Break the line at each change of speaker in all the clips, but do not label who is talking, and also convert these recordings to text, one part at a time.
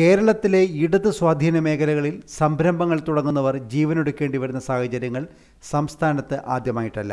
കേരളത്തിലെ ഇടത് സ്വാധീന മേഖലകളിൽ സംരംഭങ്ങൾ തുടങ്ങുന്നവർ ജീവനൊടുക്കേണ്ടി വരുന്ന സാഹചര്യങ്ങൾ സംസ്ഥാനത്ത് ആദ്യമായിട്ടല്ല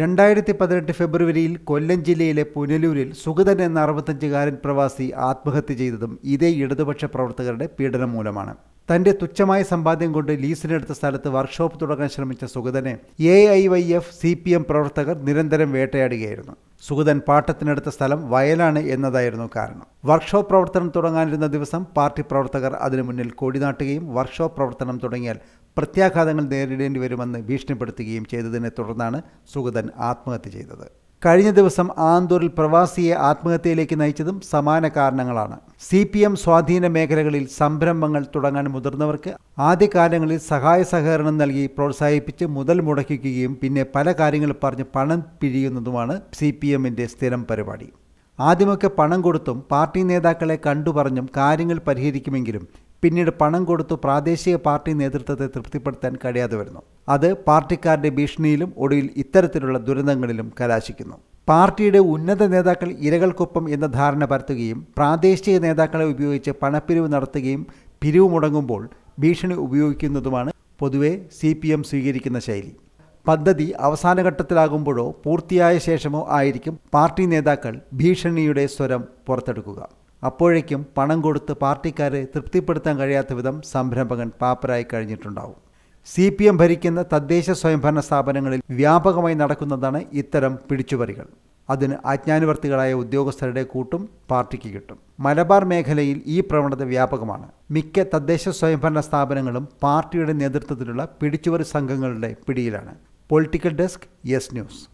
രണ്ടായിരത്തി പതിനെട്ട് ഫെബ്രുവരിയിൽ കൊല്ലം ജില്ലയിലെ പുനലൂരിൽ സുഗതൻ എന്ന അറുപത്തഞ്ചുകാരൻ പ്രവാസി ആത്മഹത്യ ചെയ്തതും ഇതേ ഇടതുപക്ഷ പ്രവർത്തകരുടെ പീഡനം മൂലമാണ് തന്റെ തുച്ഛമായ സമ്പാദ്യം കൊണ്ട് ലീസിനെടുത്ത സ്ഥലത്ത് വർക്ക്ഷോപ്പ് തുടങ്ങാൻ ശ്രമിച്ച സുഗതനെ A I Y F C P M പ്രവർത്തകർ നിരന്തരം വേട്ടയാടുകയായിരുന്നു സുഗതൻ പാട്ടത്തിനെടുത്ത സ്ഥലം വയലാണ് എന്നതായിരുന്നു കാരണം വർക്ക്ഷോപ്പ് പ്രവർത്തനം തുടങ്ങാനിരുന്ന ദിവസം പാർട്ടി പ്രവർത്തകർ അതിനു മുന്നിൽ കോടി നാട്ടുകയും വർക്ക്ഷോപ്പ് പ്രവർത്തനം തുടങ്ങിയാൽ പ്രത്യാഘാതങ്ങൾ നേരിടേണ്ടി വരുമെന്ന് ഭീഷണിപ്പെടുത്തുകയും ചെയ്തതിനെ തുടർന്നാണ് സുഗതൻ ആത്മഹത്യ ചെയ്തത് കഴിഞ്ഞ ദിവസം ആന്തൂരിൽ പ്രവാസിയെ ആത്മഹത്യയിലേക്ക് നയിച്ചതും സമാന കാരണങ്ങളാണ് സി പി എം സ്വാധീന മേഖലകളിൽ സംരംഭങ്ങൾ തുടങ്ങാൻ മുതിർന്നവർക്ക് ആദ്യകാലങ്ങളിൽ സഹായ സഹകരണം നൽകി പ്രോത്സാഹിപ്പിച്ച് മുതൽ മുടക്കിക്കുകയും പിന്നെ പല കാര്യങ്ങൾ പറഞ്ഞ് പണം പിഴിയുന്നതുമാണ് സി പി എമ്മിൻ്റെ സ്ഥിരം പരിപാടി ആദ്യമൊക്കെ പണം കൊടുത്തും പാർട്ടി നേതാക്കളെ കണ്ടു പറഞ്ഞും കാര്യങ്ങൾ പരിഹരിക്കുമെങ്കിലും പിന്നീട് പണം കൊടുത്തു പ്രാദേശിക പാർട്ടി നേതൃത്വത്തെ തൃപ്തിപ്പെടുത്താൻ കഴിയാതെ വരുന്നു അത് പാർട്ടിക്കാരുടെ ഭീഷണിയിലും ഒടുവിൽ ഇത്തരത്തിലുള്ള ദുരന്തങ്ങളിലും കലാശിക്കുന്നു പാർട്ടിയുടെ ഉന്നത നേതാക്കൾ ഇരകൾക്കൊപ്പം എന്ന ധാരണ പരത്തുകയും പ്രാദേശിക നേതാക്കളെ ഉപയോഗിച്ച് പണപ്പിരിവ് നടത്തുകയും പിരിവ് മുടങ്ങുമ്പോൾ ഭീഷണി ഉപയോഗിക്കുന്നതുമാണ് പൊതുവെ സി സ്വീകരിക്കുന്ന ശൈലി പദ്ധതി അവസാനഘട്ടത്തിലാകുമ്പോഴോ പൂർത്തിയായ ശേഷമോ ആയിരിക്കും പാർട്ടി നേതാക്കൾ ഭീഷണിയുടെ സ്വരം പുറത്തെടുക്കുക അപ്പോഴേക്കും പണം കൊടുത്ത് പാർട്ടിക്കാരെ തൃപ്തിപ്പെടുത്താൻ കഴിയാത്ത വിധം സംരംഭകൻ പാപ്പരായി കഴിഞ്ഞിട്ടുണ്ടാവും സി പി എം ഭരിക്കുന്ന തദ്ദേശ സ്വയംഭരണ സ്ഥാപനങ്ങളിൽ വ്യാപകമായി നടക്കുന്നതാണ് ഇത്തരം പിടിച്ചുപറികൾ അതിന് അജ്ഞാനവർത്തികളായ ഉദ്യോഗസ്ഥരുടെ കൂട്ടും പാർട്ടിക്ക് കിട്ടും മലബാർ മേഖലയിൽ ഈ പ്രവണത വ്യാപകമാണ് മിക്ക തദ്ദേശ സ്വയംഭരണ സ്ഥാപനങ്ങളും പാർട്ടിയുടെ നേതൃത്വത്തിലുള്ള പിടിച്ചുപറി സംഘങ്ങളുടെ പിടിയിലാണ് Political Desk, Yes News.